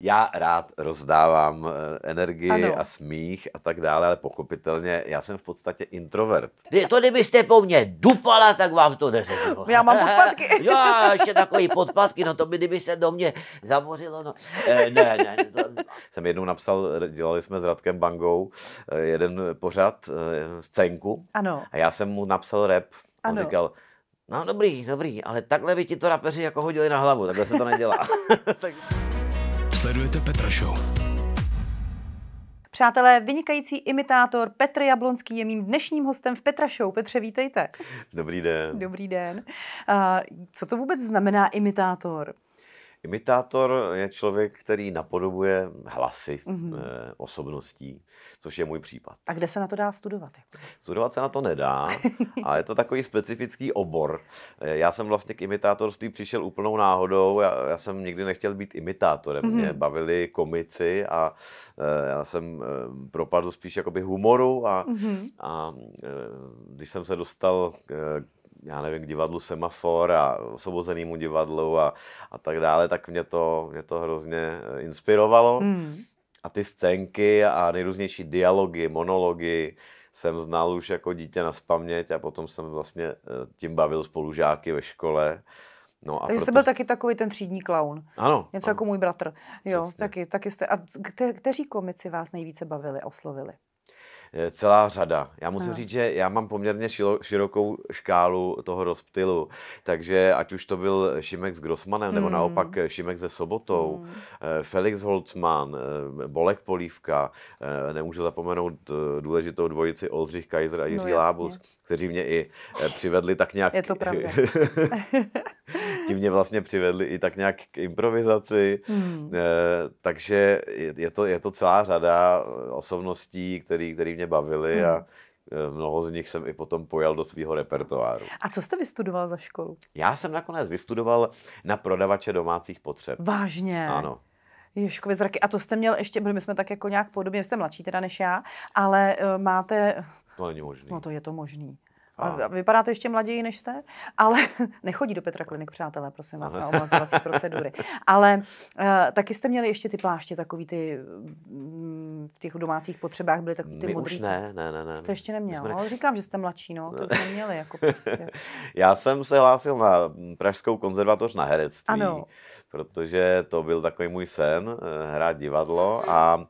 já rád rozdávám eh, energii ano. a smích a tak dále, ale pochopitelně já jsem v podstatě introvert. to kdybyste po mně dupala, tak vám to neřeknu. Já mám podpadky. jo, ještě takový podpadky, no to by kdyby se do mě zamořilo. No. E, ne, ne. To... Jsem jednou napsal, dělali jsme s Radkem Bangou eh, jeden pořad, scénku. Ano. A já jsem mu napsal rep. On ano. říkal, no dobrý, dobrý, ale takhle by ti to rapeři jako hodili na hlavu, takhle se to nedělá. tak... Sledujete Petra Show. Přátelé, vynikající imitátor Petr Jablonský je mým dnešním hostem v Petra Show. Petře, vítejte. Dobrý den. Dobrý den. Uh, co to vůbec znamená imitátor? Imitátor je člověk, který napodobuje hlasy mm-hmm. osobností, což je můj případ. A kde se na to dá studovat? Jako? Studovat se na to nedá, ale je to takový specifický obor. Eh, já jsem vlastně k imitátorství přišel úplnou náhodou. Já, já jsem nikdy nechtěl být imitátorem. Mm-hmm. Mě bavili komici a eh, já jsem propadl spíš jakoby humoru a, mm-hmm. a když jsem se dostal k, já nevím, k divadlu Semafor a osvobozenému divadlu a, a tak dále, tak mě to, mě to hrozně eh, inspirovalo. Mm. A ty scénky a nejrůznější dialogy, monology jsem znal už jako dítě na spaměť a potom jsem vlastně eh, tím bavil spolužáky ve škole. No a Takže proto... jste byl taky takový ten třídní klaun. Ano. Něco jako ano. jako můj bratr. Jo, taky, taky jste. A kte, kteří komici vás nejvíce bavili, oslovili? celá řada. Já musím ano. říct, že já mám poměrně šilo, širokou škálu toho rozptylu, takže ať už to byl Šimek s Grossmanem, hmm. nebo naopak Šimek se Sobotou, hmm. Eh, Felix Holzmann, eh, Bolek Polívka, eh, nemůžu zapomenout důležitou dvojici Oldřich Kaiser a no Jiří no, Lábus, kteří mě i přivedli tak nějak... Je to pravda. ti mě vlastně přivedli i tak nějak k improvizaci. Hmm. E, takže je to, je to celá řada eh, osobností, které který mě bavily hmm. a eh, mnoho z nich jsem i potom pojal do svého repertoáru. A co jste vystudoval za školu? Já jsem nakonec vystudoval na prodavače domácích potřeb. Vážně? Ano. Ježkové zraky. A to jste měl ještě, byli my jsme tak jako nějak podobně, jste mladší teda než já, ale máte... To není možný. No to je to možný. A... Vypadá to ještě mlaději, než jste, ale nechodí do Petra Klinik, přátelé, prosím vás, na omazovací procedury. Ale uh, taky jste měli ještě ty pláště, takový ty mm, v těch domácích potřebách byly takový ty My modrý. Už ne, ne, ne, ne. Jste ještě neměl. Ne... No, říkám, že jste mladší, no, to jste neměli. Jako prostě. Já jsem se hlásil na mm, Pražskou konzervatoř na herectví, ano. protože to byl takový můj sen, eh, hrát divadlo a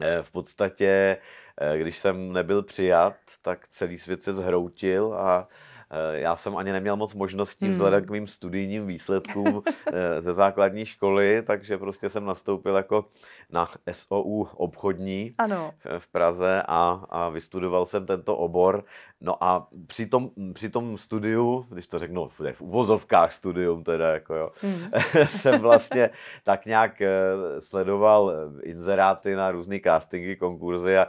eh, v podstatě Eh, když jsem nebyl přijat, tak celý svět se zhroutil a eh, já jsem ani neměl moc možností hmm. vzhledem k mým studijním výsledkům eh, ze základní školy, takže prostě jsem nastoupil jako na SOU obchodní ano. v Praze a, a vystudoval jsem tento obor. No a při tom, při tom studiu, když to řeknu v uvozovkách studium teda, jako jo, hmm. jsem vlastně tak nějak sledoval inzeráty na různé castingy, konkurzy a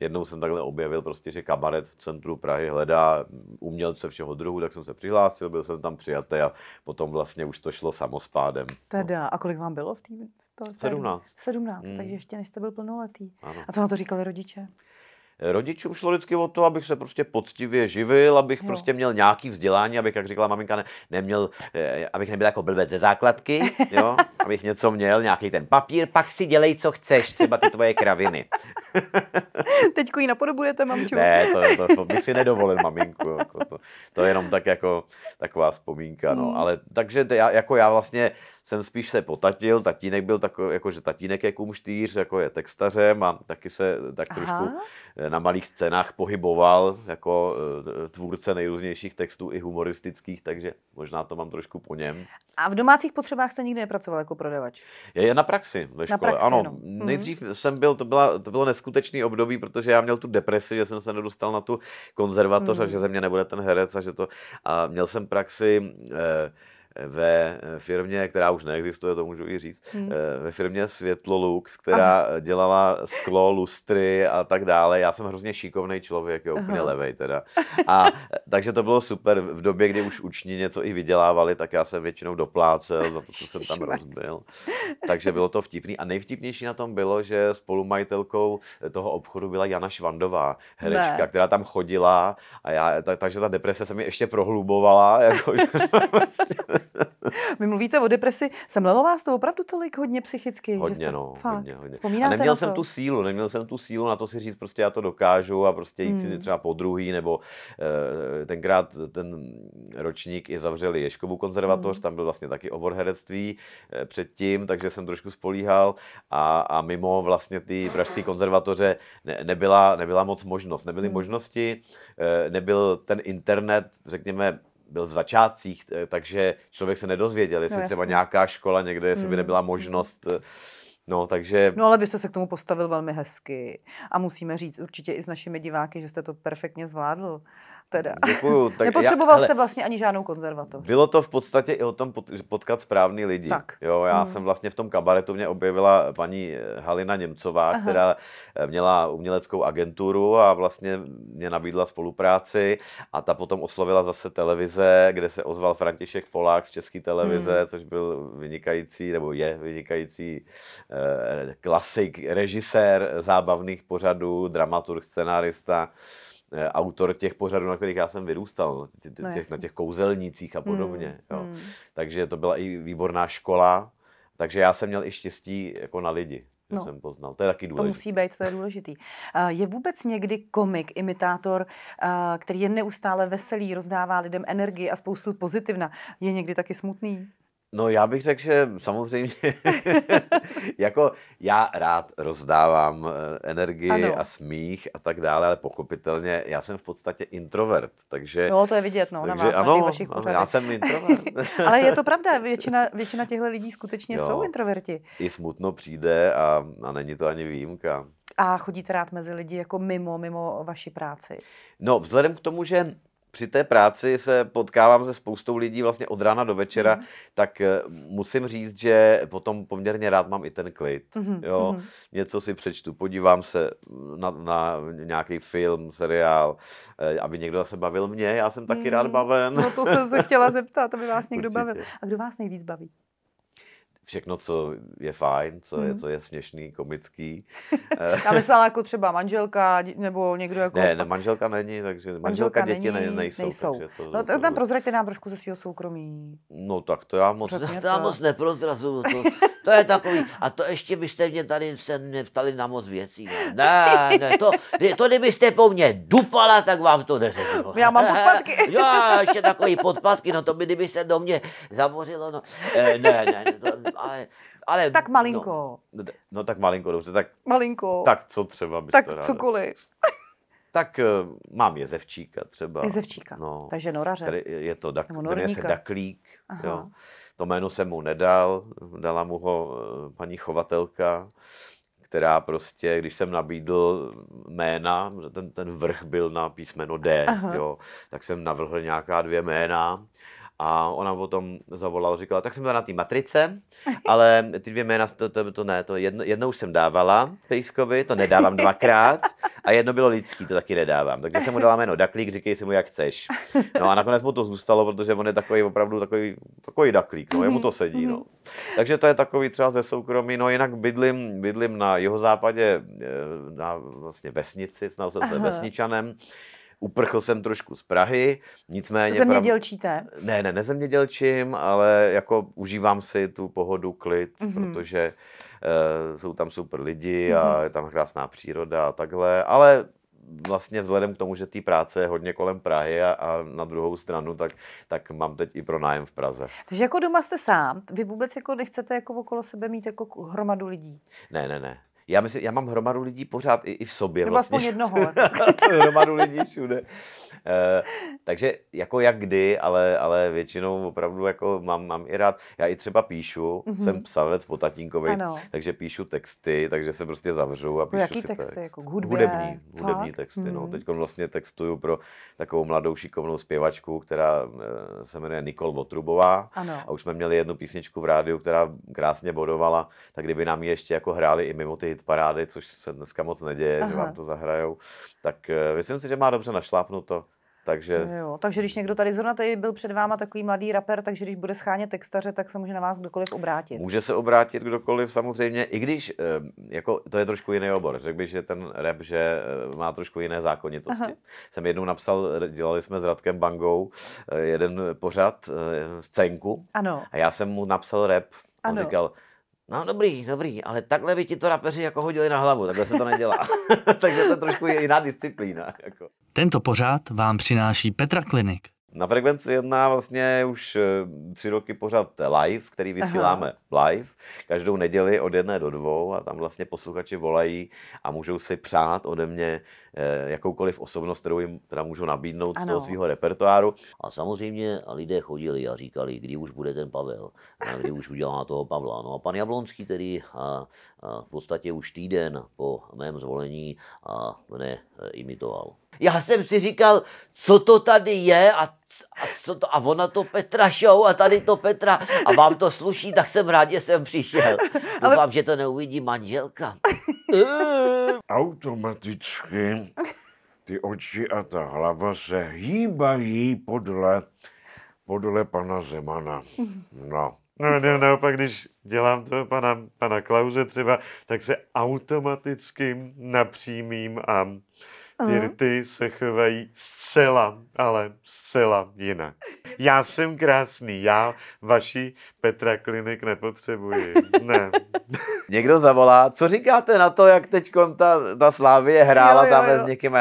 jednou jsem takhle objevil prostě, že kabaret v centru Prahy hledá umělce všeho druhu, tak jsem se přihlásil, byl jsem tam přijatý a potom vlastně už to šlo samospádem. Teda, no. a kolik vám bylo v té? 17. 17, mm. takže ještě než jste byl plnoletý. Ano. A co na to říkali rodiče? rodičům šlo vždycky o to, abych se prostě poctivě živil, abych jo. prostě měl nějaký vzdělání, abych, jak říkala maminka, ne, neměl, eh, abych nebyl jako blbec ze základky, jo? abych něco měl, nějaký ten papír, pak si dělej, co chceš, třeba ty tvoje kraviny. Teďko ji napodobujete, mamču. Ne, to, to, to bych si nedovolil, maminku. Jako to, to, je jenom tak jako taková vzpomínka. No. Hmm. Ale takže já, jako já vlastně jsem spíš se potatil, tatínek byl takový, jako že tatínek je kumštýř, jako je textařem a taky se tak trošku Aha na malých scénách pohyboval jako eh, tvůrce nejrůznějších textů i humoristických, takže možná to mám trošku po něm. A v domácích potřebách jste nikdy nepracoval jako prodavač? Je na praxi ve škole. Na praxi, ano, no. nejdřív mm-hmm. jsem byl, to, byla, to bylo neskutečný období, protože já měl tu depresi, že jsem se nedostal na tu konzervatoř mm-hmm. a mhm. že ze mě nebude ten herec a že to... A měl jsem praxi... Eh, ve firmě, která už neexistuje, to můžu i říct, hmm. Eh, ve firmě Světlolux, která Aha. dělala sklo, lustry a tak dále. Já jsem hrozně šikovný člověk, jo, úplně Aha. levej teda. A eh, takže to bylo super. V době, kdy už učni něco i vydělávali, tak já jsem většinou doplácel za to, co jsem tam rozbil. Takže bylo to vtipný. A nejvtipnější na tom bylo, že spolumajitelkou toho obchodu byla Jana Švandová, herečka, ne. která tam chodila a já, tak, takže ta deprese se mi ještě prohlubovala, Jako, Vy mluvíte o depresi. Semlelo vás to opravdu tolik hodně psychicky? Hodně, jste, no. Fakt, hodně, hodně. a neměl jsem tu sílu, neměl jsem tu sílu na to si říct, prostě já to dokážu a prostě jít hmm. si třeba po druhý, nebo e, tenkrát ten ročník i zavřeli Ješkovu konzervatoř, hmm. tam byl vlastně taky obor herectví e, předtím, takže jsem trošku spolíhal a, a mimo vlastně ty pražské konzervatoře ne, nebyla, nebyla moc možnost, nebyly hmm. možnosti, e, nebyl ten internet, řekněme, byl v začátcích, takže člověk se nedozvěděl, jestli no, třeba nějaká škola někde, jestli by hmm. nebyla možnost. Eh, no, takže... no, ale vy jste se k tomu postavil velmi hezky. A musíme říct určitě i s našimi diváky, že jste to perfektně zvládl teda. Děkuju. Tak Nepotřeboval já, jste vlastně ani žádnou konzervatoř. Bylo to v podstatě i o tom potkat správný lidi. Tak. Jo, já hmm. jsem vlastně v tom kabaretu mě objevila paní eh, Halina Němcová, Aha. která eh, měla uměleckou agenturu a vlastně mě nabídla spolupráci a ta potom oslovila zase televize, kde se ozval František Polák z České televize, hmm. což byl vynikající, nebo je vynikající eh, klasik, režisér zábavných pořadů, dramaturg, scenárista. Eh, autor těch pořadů, na kterých já jsem vyrůstal, no těch, no, na těch kouzelnicích a hmm, podobně. Mm, jo. Mm. Takže to byla i výborná škola, takže já jsem měl i štěstí jako na lidi. No, jsem poznal. To je taky důležité. To musí být, to je důležitý. Eh, je vůbec někdy komik, imitátor, eh, který je neustále veselý, rozdává lidem energii a spoustu pozitivna, je někdy taky smutný? No já bych řekl, že samozřejmě, jako já rád rozdávám eh, energii ano. a smích a tak dále, ale pochopitelně já jsem v podstatě introvert, takže... Jo, to je vidět, no, takže, na vás, ano, na vašich ano, já jsem introvert. ale je to pravda, většina, většina těchto lidí skutečně jo, jsou introverti. I smutno přijde a, a není to ani výjimka. A chodíte rád mezi lidi jako mimo, mimo vaši práci? No, vzhledem k tomu, že při té práci se potkávám se spoustou lidí vlastně od rána do večera, mm. tak eh, musím říct, že potom poměrně rád mám i ten klid. Mm. Jo? Mm. Něco si přečtu, podívám se na, na nějaký film, seriál, eh, aby někdo zase bavil mě, já jsem taky mm. rád baven. No to jsem se chtěla zeptat, aby vás někdo Určitě. bavil. A kdo vás nejvíc baví? všechno, co je fajn, co je, mhm. co je směšný, komický. Já myslela jako třeba manželka nebo někdo jako... Ne, ne manželka není, takže manželka, manželka děti není, ne, nejsou. nejsou. Takže to, no to, tam prozraďte nám trošku ze svého soukromí. No tak to já moc, Řekněte. to já moc neprozrazu. To, to je takový. A to ještě byste mě tady se mě ptali na moc věcí. No. Ne, ne, to, to kdybyste po mně dupala, tak vám to neřeknu. Já mám podpadky. Jo, ještě takový podpadky, no to by kdyby se do mě zamořilo, no. Eh, ne, ne, to, ale, ale, tak malinko. No, no, no tak malinko, dobře. Tak, malinko. Tak co třeba byste Tak ráda? cokoliv. tak uh, mám Jezevčíka třeba. Jezevčíka, no, takže noraře. Který je to dak, se Daklík. Jo. To jméno jsem mu nedal, dala mu ho eh, paní chovatelka která prostě, když jsem nabídl jména, ten, ten vrch byl na písmeno D, jo, tak jsem navrhl nějaká dvě jména a ona potom zavolala, říkala, tak jsem byla na té matrice, ale ty dvě jména, to, to, to ne, to jedno, už jsem dávala Pejskovi, to nedávám dvakrát a jedno bylo lidský, to taky nedávám. Takže jsem mu dala jméno Daklík, říkej si mu, jak chceš. No a nakonec mu to zůstalo, protože on je takový opravdu takový, takový Daklík, no, jemu to sedí, no. Takže to je takový třeba ze soukromí, no jinak bydlím, bydlím na jihozápadě, eh, na vlastně vesnici, snal jsem se vesničanem uprchl jsem trošku z Prahy, nicméně... Zemědělčíte? Pra... Ne, ne, nezemědělčím, ale jako užívám si tu pohodu, klid, mm-hmm. protože uh, jsou tam super lidi mm-hmm. a mhm. je tam krásná příroda a takhle, ale vlastně vzhledem k tomu, že té práce je hodně kolem Prahy a, a na druhou stranu, tak, tak mám teď i pro nájem v Praze. Takže jako doma jste sám, vy vůbec jako nechcete jako okolo sebe mít jako hromadu lidí? Ne, ne, ne. Já, myslím, já mám hromadu lidí pořád i, i v sobě. Nebo vlastně. aspoň jednoho. hromadu lidí všude. E, takže jako jak kdy, ale, ale většinou opravdu jako mám, mám i rád. Já i třeba píšu, mm-hmm. jsem psavec po tatínkovi, takže píšu texty, takže se prostě zavřu a jako píšu Jaký si texty? Text. Jako k hudbě? Hudební, hudební texty. Mm-hmm. No. Mhm. Teď vlastně textuju pro takovou mladou šikovnou zpěvačku, která eh, se jmenuje Nikol Votrubová. Ano. A už jsme měli jednu písničku v rádiu, která krásně bodovala, tak kdyby nám ji ještě jako hráli i mimo ty hit parády, což se dneska moc neděje, Aha. že vám to zahrajou, tak eh, myslím si, že má dobře našlápnuto. Takže... Jo, takže když někdo tady zrovna tady byl před váma takový mladý rapper, takže když bude schánět textaře, tak se může na vás kdokoliv obrátit. Může se obrátit kdokoliv samozřejmě, i když eh, jako, to je trošku jiný obor. Řekl bych, že ten rap že eh, má trošku jiné zákonitosti. Aha. Jsem jednou napsal, dělali jsme s Radkem Bangou jeden pořad, scénku. Ano. A já jsem mu napsal rap. On ano. říkal, No dobrý, dobrý, ale takhle by ti to rapeři jako hodili na hlavu, takhle se to nedělá. Takže to trošku je jiná disciplína. Jako. Tento pořád vám přináší Petra Klinik. Na Frekvenci 1 vlastně už eh, tři roky pořád live, který vysíláme Aha. live, každou neděli od jedné do dvou a tam vlastně posluchači volají a můžou si přát ode mě eh, jakoukoliv osobnost, kterou jim teda můžu nabídnout ano. z toho svého repertoáru. A samozřejmě lidé chodili a říkali, kdy už bude ten Pavel, a kdy už udělá toho Pavla. No a pan Jablonský který a, a v podstatě už týden po mém zvolení a mne eh, imitoval. Já jsem si říkal, co to tady je a, a, co to, a ona to Petra show a tady to Petra a vám to sluší, tak jsem rád, že jsem přišel. Doufám, že to neuvidí manželka. Automaticky ty oči a ta hlava se hýbají podle, podle pana Zemana. No. No, ne, no, naopak, když dělám to pana, pana Klauze třeba, tak se automaticky napřímím a ty rty se chovají zcela, ale zcela jinak. Já jsem krásný, já vaši Petra Klinik nepotřebuji. Ne. Někdo zavolá, co říkáte na to, jak teď ta, ta Slávie hrála tam s někým?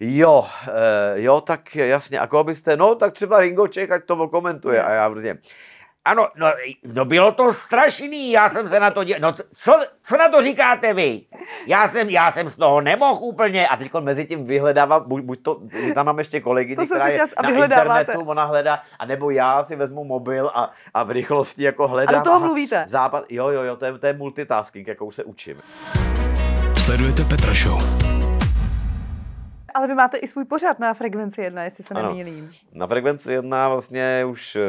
Jo, eh, jo, tak jasně, a koho byste, no tak třeba Ringo Čech, ať to komentuje. A já prostě, ano, no, no bylo to strašný, já jsem se na to dělal. No co, co na to říkáte vy? Já jsem, já jsem z toho nemohl úplně. A teď mezi tím vyhledávám, buď, buď to, tam mám ještě kolegy, to která je na internetu, ona hledá, anebo já si vezmu mobil a, a v rychlosti jako hledám. A do toho mluvíte? Západ, jo, jo, jo, to je, to je multitasking, jakou se učím. Sledujete Petra Show ale vy máte i svůj pořad na Frekvenci 1, jestli se nemýlím. Na Frekvenci 1 vlastně už eh,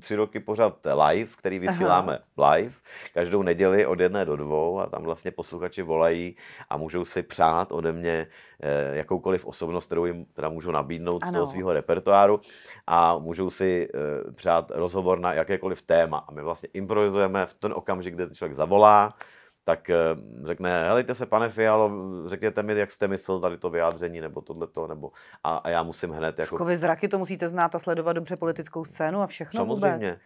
tři roky pořád live, který vysíláme Aha. live, každou neděli od jedné do dvou a tam vlastně posluchači volají a můžou si přát ode mě eh, jakoukoliv osobnost, kterou jim teda můžu nabídnout ano. z toho svého repertoáru a můžou si eh, přát rozhovor na jakékoliv téma. A my vlastně improvizujeme v ten okamžik, kde ten člověk zavolá, tak eh, řekne, helejte se pane Fialo, řekněte mi, jak jste myslel tady to vyjádření nebo tohleto, nebo a, a já musím hned. Jako... Škovy zraky, to musíte znát a sledovat dobře politickou scénu a všechno Samozřejmě. Vůbec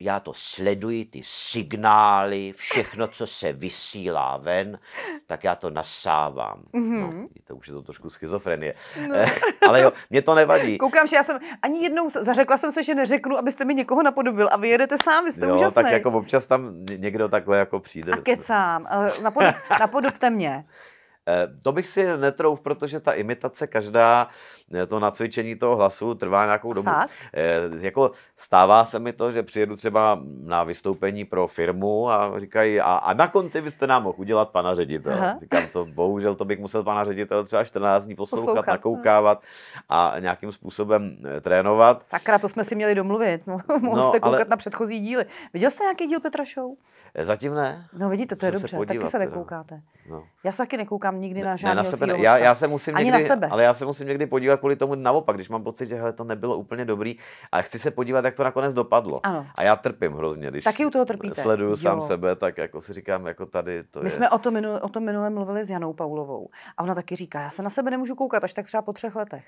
já to sleduji, ty signály, všechno, co se vysílá ven, tak já to nasávám. Mm-hmm. No, mhm. to už je to trošku schizofrenie. No. Eh, ale jo, mě to nevadí. Koukám, že já jsem ani jednou zařekla jsem se, že neřeknu, abyste mi někoho napodobil a vy jedete sám, vy jste jo, úžasný. tak jako občas tam někdo takhle jako přijde. A kecám, napodobte mě. Eh, to bych si netrouf, protože ta imitace každá, eh, to nacvičení toho hlasu trvá nějakou dobu. Fakt? Eh, jako stává se mi to, že přijedu třeba na vystoupení pro firmu a říkají, a, a na konci byste nám mohl udělat pana ředitel. Aha. Říkám to, bohužel to bych musel pana ředitel třeba 14 dní poslouchat, poslouchat. No. nakoukávat a nějakým způsobem trénovat. Sakra, to jsme si měli domluvit. No, no, jste koukat ale... na předchozí díly. Viděl jste nějaký díl Petra Show? Zatím ne. No vidíte, to je dobře, podívat, taky se nekoukáte. No. Já se taky nekoukám nekoukám nikdy na žádného ne, na sebe, ne. já, já se musím Ani někdy, na sebe. Ale já se musím někdy podívat kvůli tomu naopak, když mám pocit, že hele, to nebylo úplně dobrý a chci se podívat, jak to nakonec dopadlo. Ano. A já trpím hrozně, když Taky u toho trpíte. sleduju jo. sám sebe, tak jako si říkám, jako tady to My je... jsme o, tom, minul, o tom minule mluvili s Janou Paulovou a ona taky říká, já se na sebe nemůžu koukat až tak třeba po třech letech.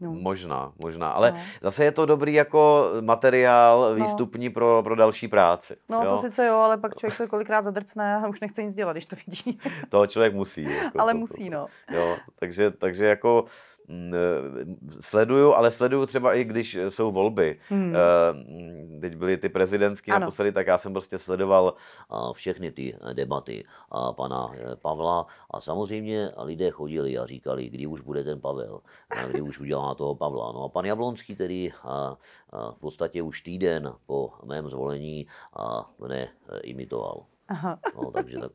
No. Možná, možná, ale no. zase je to dobrý jako materiál no. výstupní no. pro, pro další práci. No jo? to sice jo, ale pak člověk se kolikrát zadrcne a už nechce nic dělat, když to vidí. to člověk musí. Jako, ale to, musí, to, no. Jo, takže, takže jako sleduju, ale sleduju třeba i když jsou volby. Hmm. Eh, teď byly ty prezidentské naposledy, tak já jsem prostě sledoval eh, všechny ty debaty eh, pana Pavla a samozřejmě lidé chodili a říkali, kdy už bude ten Pavel, kdy už udělá toho Pavla. No a pan Jablonský který v podstatě už týden po mém zvolení mne imitoval. Aha. No,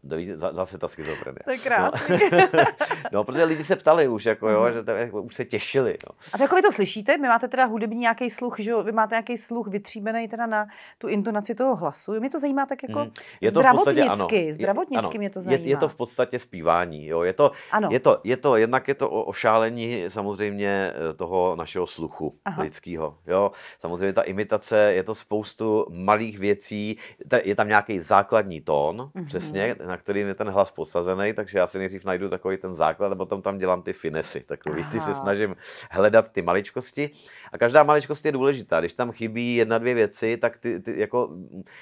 takže zase ta schizofrenie. To je no. krásný. No, no, protože lidi se ptali už, jako, jo, mhm. že tam, jako, už se těšili. Jo. No. A takové to slyšíte? Vy máte teda hudební nějaký sluch, že Vy máte nějaký sluch vytříbený teda na tu intonaci toho hlasu. Mě to zajímá tak jako mhm. je to zdravotnicky. Podstatě, ano. Zdravotnicky je, ano. mě to zajímá. Je, je, to v podstatě zpívání, jo. Je to, ano. je to, je to jednak je to ošálení samozřejmě eh, toho našeho sluchu Aha. lidského, jo. Samozřejmě ta imitace, je to spoustu malých věcí, je tam nějaký základní tón, tón, mm-hmm. přesně, na který je ten hlas posazený, takže já si nejdřív najdu takový ten základ a potom tam dělám ty finesy, takový, Aha. ty se snažím hledat ty maličkosti a každá maličkost je důležitá, když tam chybí jedna, dvě věci, tak ty, ty jako,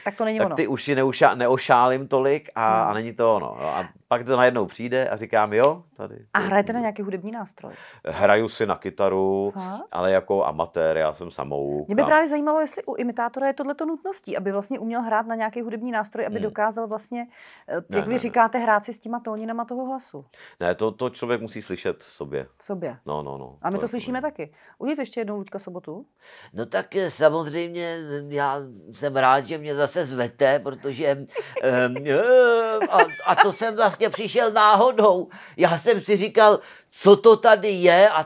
tak, to není tak ono. ty uši neuša, neošálím tolik a, no. a není to ono. No, a pak to najednou přijde a říkám, jo, tady. A hrajete na nějaký hudební nástroj? Hraju si na kytaru, Aha. ale jako amatér, já jsem samou. Mě by právě zajímalo, jestli u imitátora je tohleto nutností, aby vlastně uměl hrát na nějaký hudební nástroj, aby hmm. dokázal vlastně, eh, jak ne, vy ne, říkáte, ne. hrát si s těma tóninama toho hlasu. Ne, to, to člověk musí slyšet v sobě. V sobě. No, no, no. A my to, to slyšíme to taky. Udělejte ještě jednou Luďka Sobotu. No tak samozřejmě já jsem rád, že mě zase zvete, protože um, a, a to jsem vlastně přišel náhodou. Já jsem si říkal, co to tady je a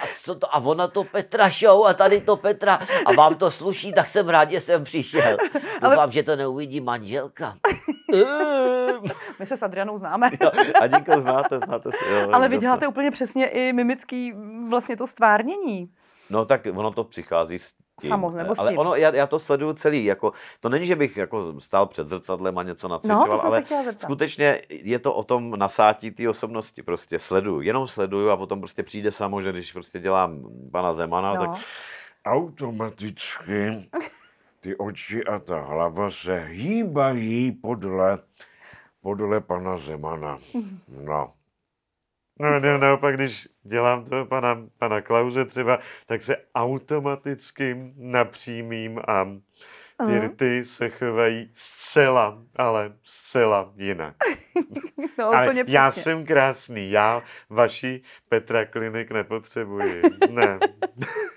a, co to, a ona to Petra show a tady to Petra a vám to sluší, tak jsem rád, že jsem přišel. Doufám, že to neuvidí manželka. My se s Adrianou známe. jo, a díkou znáte, znáte se. Jo, Ale vy děláte úplně přesně i mimický mm, vlastně to stvárnění. No tak ono to přichází s Samoz, nebo eh, s tím. Ale ono, já, já, to sleduju celý, jako, to není, že bych jako stál před zrcadlem a něco nacvičoval, no, to ale skutečně je to o tom nasátí té osobnosti, prostě sleduju, jenom sleduju a potom prostě přijde samo, že když prostě dělám pana Zemana, no. tak automaticky ty oči a ta hlava se hýbají podle, podle pana Zemana. No. No, ne, naopak, když dělám to pana, pana Klauze třeba, tak se automaticky napřímím a ty rty se chovají zcela, ale zcela jinak. no, ale úplně já přesně. jsem krásný, já vaši Petra Klinik nepotřebuji. Ne.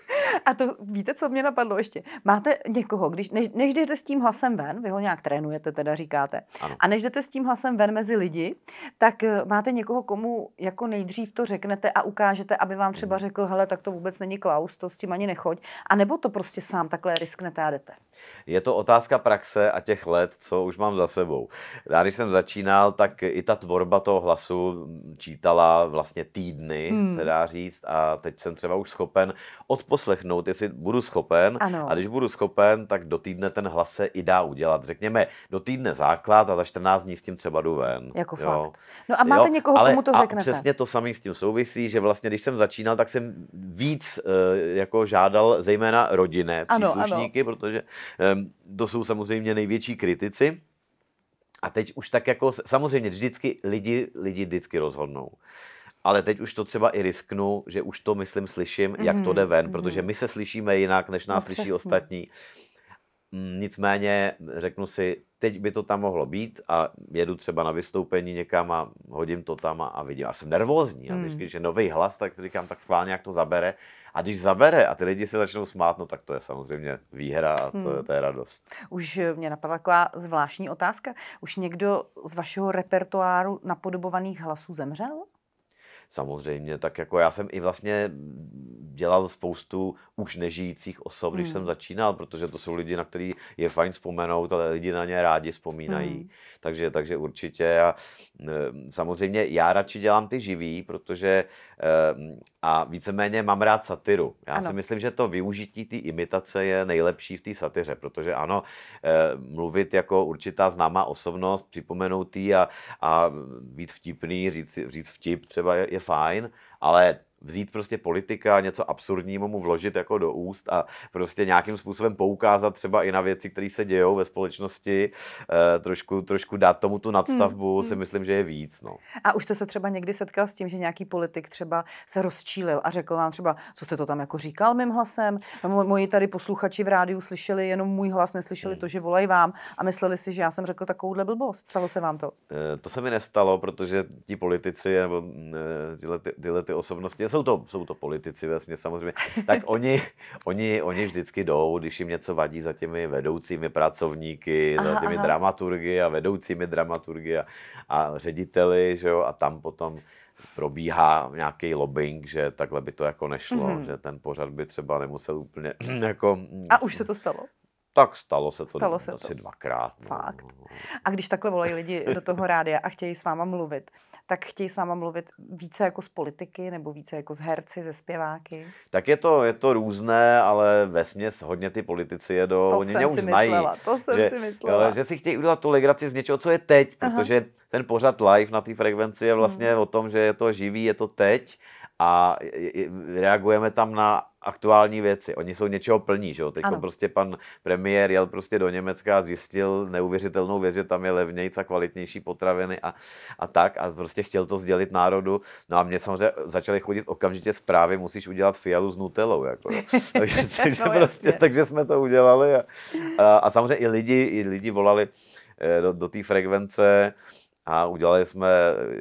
A to víte, co mě napadlo ještě? Máte někoho, když, než, než jdete s tím hlasem ven, vy ho nějak trénujete, teda říkáte, ano. a než jdete s tím hlasem ven mezi lidi, tak eh, máte někoho, komu jako nejdřív to řeknete a ukážete, aby vám třeba mhm. řekl, hele, tak to vůbec není Klaus, to s tím ani nechoď, a nebo to prostě sám takhle risknete a jdete? Je to otázka praxe a těch let, co už mám za sebou. Já když jsem začínal, tak i ta tvorba toho hlasu mm, čítala vlastně týdny, hmm. se dá říct, a teď jsem třeba už schopen odposlechnout rozhodnout, jestli budu schopen. Ano. A když budu schopen, tak do týdne ten hlas se i dá udělat. Řekněme, do týdne základ a za 14 dní s tím třeba jdu ven. Jako jo. fakt. No a máte jo? někoho, Ale, komu to řeknete. A přesně to samé s tím souvisí, že vlastně, když jsem začínal, tak jsem víc eh, jako žádal zejména rodinné příslušníky, ano, ano. protože to jsou samozřejmě největší kritici. A teď už tak jako, samozřejmě vždycky lidi, lidi vždycky rozhodnou ale teď už to třeba i risknu, že už to, myslím, slyším, mm-hmm. jak to mhm, jde ven, mm-hmm. protože my se slyšíme jinak, než nás no, slyší přesně. ostatní. Mm, nicméně řeknu si, teď by to tam mohlo být a jedu třeba na vystoupení někam a hodím to tam a, a vidím. A jsem nervózní. Mm. A když, hmm. když je nový hlas, tak říkám, tak schválně, jak to zabere. A když zabere a ty lidi se začnou smát, no tak to je samozřejmě výhra a to, hmm. to je radost. Už eh, mě napadla taková zvláštní otázka. Už někdo z vašeho repertoáru napodobovaných hlasů zemřel? samozřejmě. Tak jako já jsem i vlastně dělal spoustu už nežijících osob, když mm. jsem hmm. začínal, protože to jsou lidi, na který je fajn vzpomenout, ale lidi na ně rádi vzpomínají. Mm. Takže, takže určitě. A, samozřejmě já radši dělám ty živý, protože Ehm, a víceméně mám rád satiru. Já ano. si myslím, že to využití té imitace je nejlepší v té satyře, protože ano, eh, mluvit jako určitá známá osobnost, připomenout a, a být vtipný, říct, říct vtip třeba je, je fajn, ale vzít prostě politika, něco absurdního mu vložit jako do úst a prostě nějakým způsobem poukázat třeba i na věci, které se dějou ve společnosti, eh, trošku, trošku dát tomu tu nadstavbu, hmm. si hmm. myslím, že je víc. No. A už jste se třeba někdy setkal s tím, že nějaký politik třeba se rozčílil a řekl vám třeba, co jste to tam jako říkal mým hlasem, moji tady posluchači v rádiu slyšeli jenom můj hlas, neslyšeli hmm. to, že volají vám a mysleli si, že já jsem řekl takovouhle blbost. Stalo se vám to? Eh, to se mi nestalo, protože ti politici nebo mm, eh, tyhle, ty, tyhle ty osobnosti jsou jsou to, jsou to politici ve směs samozřejmě, tak oni, oni, oni vždycky jdou, když jim něco vadí za těmi vedoucími pracovníky, aha, za těmi aha. dramaturgy a vedoucími dramaturgy a, a řediteli, že jo, a tam potom probíhá nějaký lobbying, že takhle by to jako nešlo, mm-hmm. že ten pořad by třeba nemusel úplně jako... A už se to stalo? Tak stalo se to, stalo se asi to. dvakrát. No. Fakt. A když takhle volají lidi do toho rádia a chtějí s váma mluvit, tak chtějí s váma mluvit více jako z politiky nebo více jako z herci, ze zpěváky? Tak je to, je to různé, ale ve směs hodně ty politici jedou. To Oni jsem mě si znají, myslela, to jsem že, si myslela. Ale, že si chtějí udělat tu legraci z něčeho, co je teď, Aha. protože ten pořad live na té frekvenci je vlastně hmm. o tom, že je to živý, je to teď a reagujeme tam na aktuální věci. Oni jsou něčeho plní, že jo? Teď prostě pan premiér jel prostě do Německa a zjistil neuvěřitelnou věc, že tam je levnějc a kvalitnější potraviny a, a tak a prostě chtěl to sdělit národu. No a mě samozřejmě začaly chodit okamžitě zprávy, musíš udělat fialu s nutelou, jako. Takže, takže, no, prostě, takže jsme to udělali a, a, a samozřejmě i lidi, i lidi volali eh, do, do té frekvence, a udělali jsme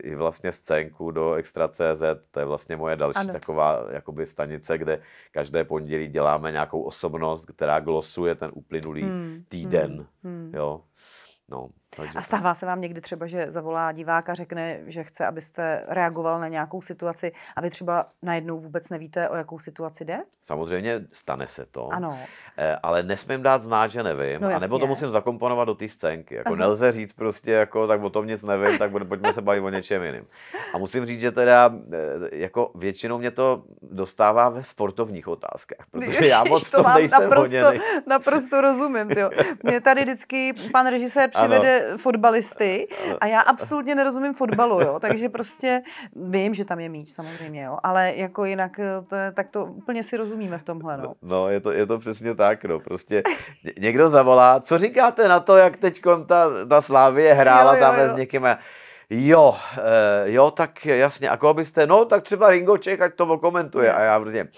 i vlastně scénku do Extra.cz, to je vlastně moje další ano. taková jakoby stanice, kde každé pondělí děláme nějakou osobnost, která glosuje ten uplynulý hmm. týden. Hmm. hmm. Jo. No. Takže... A stává se vám někdy třeba, že zavolá divák a řekne, že chce, abyste reagoval na nějakou situaci a vy třeba najednou vůbec nevíte, o jakou situaci jde? Samozřejmě stane se to. Ano. Eh, ale nesmím dát znát, že nevím. No, a nebo to musím zakomponovat do té scénky. Jako nelze říct prostě, jako, tak o tom nic nevím, tak pojďme se bavit o něčem jiným. A musím říct, že teda eh, jako většinou mě to dostává ve sportovních otázkách, protože Ježiš, já moc to nejsem naprosto, naprosto rozumím. Tyjo. Mě tady vždycky pan režisér přivede ano fotbalisty a já absolutně nerozumím fotbalu, jo, takže prostě vím, že tam je míč samozřejmě, jo, ale jako jinak eh, to, tak to úplně si rozumíme v tomhle, no. No, je to, je to přesně tak, no, prostě někdo zavolá, co říkáte na to, jak teď ta, ta Slávie hrála jo, jo, tamhle jo. s někým a... Jo, eh, jo, tak jasně, a koho byste, no tak třeba Ringo ať to komentuje a já prostě,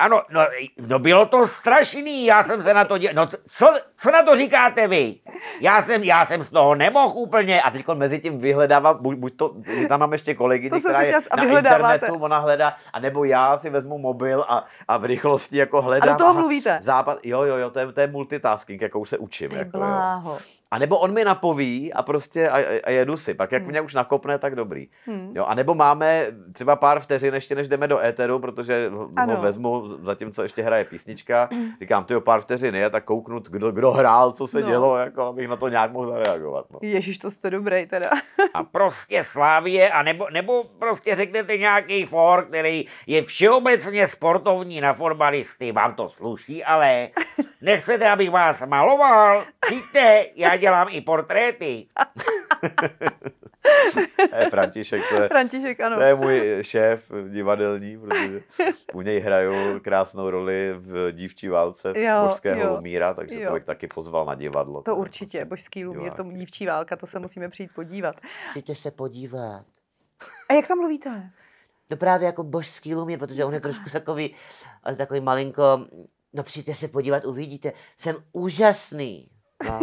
ano, no, no bylo to strašný, já jsem se na to dělal. No co, co na to říkáte vy? Já jsem, já jsem z toho nemohl úplně. A teď mezi tím vyhledávám, buď, buď to, tam mám ještě kolegy, to která je na internetu, ona hledá, nebo já si vezmu mobil a, a v rychlosti jako hledám. A do toho mluvíte? Západ, jo, jo, jo, to je, to je multitasking, jako už se učím. Ty jako, bláho. Jo. A nebo on mi napoví a prostě a, a jedu si. Pak jak hmm. mě už nakopne, tak dobrý. Hmm. Jo, a nebo máme třeba pár vteřin ještě, než jdeme do éteru, protože ano. ho vezmu, zatímco ještě hraje písnička. Hmm. Říkám, ty jo, pár vteřin je, tak kouknu, kdo, kdo hrál, co se no. dělo, jako, abych na to nějak mohl zareagovat. No. Ježíš, to jste dobrý teda. a prostě Slávě, a nebo, nebo prostě řeknete nějaký for, který je všeobecně sportovní na formalisty. vám to sluší, ale nechcete, abych vás maloval, přijďte, já dělám i portréty. ne, eh, František, to je, František, ano. to je můj šéf divadelní, protože u něj hraju krásnou roli v dívčí válce jo, Božského jo. Lumíra, takže jo. to bych taky pozval na divadlo. To určitě, Božský Lumír, to dívčí válka, to se musíme přijít podívat. Přijďte se podívat. A jak tam mluvíte? No právě jako božský lumír, protože on je trošku takový, takový malinko, no přijďte se podívat, uvidíte, jsem úžasný. No.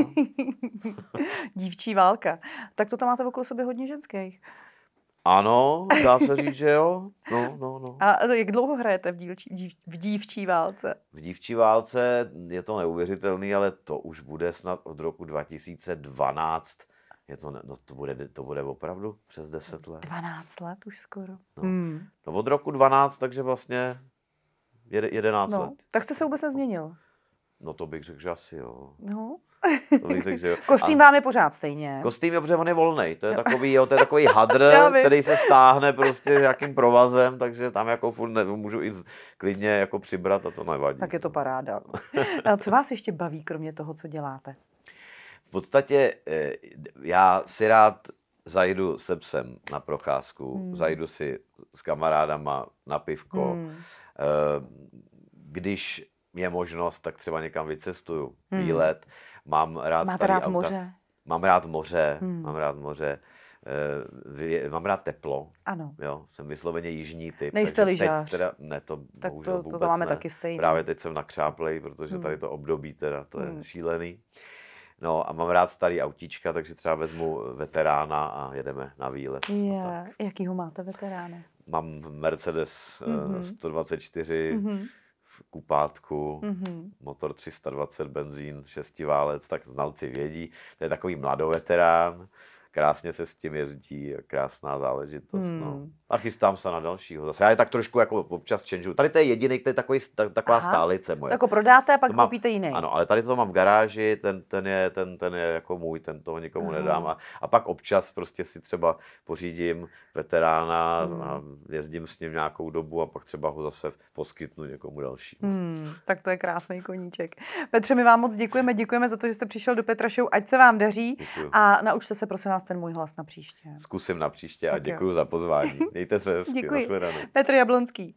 Dívčí válka. Tak to tam máte okolo sobě hodně ženských. Ano, dá se říct, že jo. No, no, no. A jak dlouho hrajete v, dílčí, dív, v dívčí válce? V dívčí válce je to neuvěřitelný, ale to už bude snad od roku 2012. Je to, no, to, bude, to bude opravdu přes 10 let. 12 let už skoro. No, hmm. no od roku 12, takže vlastně 11 no, let. Tak jste se vůbec nezměnil. No to bych řekl, že asi jo. No, to že jo. Kostým a vám je pořád stejně. Kostým je, protože on je volný. To je jo. takový, jo, to je takový hadr, který se stáhne prostě nějakým provazem, takže tam jako furt ne, můžu i klidně jako přibrat a to nevadí. Tak je to no. paráda. A co vás ještě baví, kromě toho, co děláte? V podstatě eh, já si rád zajdu se psem na procházku, hmm. zajdu si s kamarádama na pivko. Hmm. Eh, když je možnost, tak třeba někam vycestuju, hmm. Mám rád Máte rád auta. moře? Mám rád moře, hmm. mám rád moře. Eh, vy, mám rád teplo. Ano. Jo, jsem vysloveně jižní typ. Nejste lyžař. Teda, ne, to tak bohužel to, to vůbec to máme ne. taky stejně. Právě teď jsem nakřáplej, protože hmm. tady to období teda, to je hmm. šílený. No a mám rád starý autíčka, takže třeba vezmu veterána a jedeme na výlet. No je, no, Jakýho máte veterána? Mám Mercedes mm-hmm. 124, mm-hmm kupátku, mm-hmm. motor 320 benzín, šestiválec, tak znalci vědí. To je takový mladoveterán, krásně se s tím jezdí, krásná záležitost. No. Hmm. No. A chystám se na dalšího zase. Já je tak trošku jako občas čenžu. Tady to je jediný, který je takový, taková Aha. stálice moje. Tak ho prodáte a pak mám, koupíte jiný. Ano, ale tady to mám v garáži, ten, ten, je, ten, ten je jako můj, ten toho nikomu hmm. nedám. A, a, pak občas prostě si třeba pořídím veterána hmm. a jezdím s ním nějakou dobu a pak třeba ho zase poskytnu někomu další. Hmm, tak to je krásný koníček. Petře, my vám moc děkujeme, děkujeme za to, že jste přišel do Petrašou. ať se vám daří Děkuju. a naučte se prosím vás ten můj hlas na příště. Zkusím na příště tak a děkuji za pozvání. Dejte se hezky. děkuji. Petr Jablonský.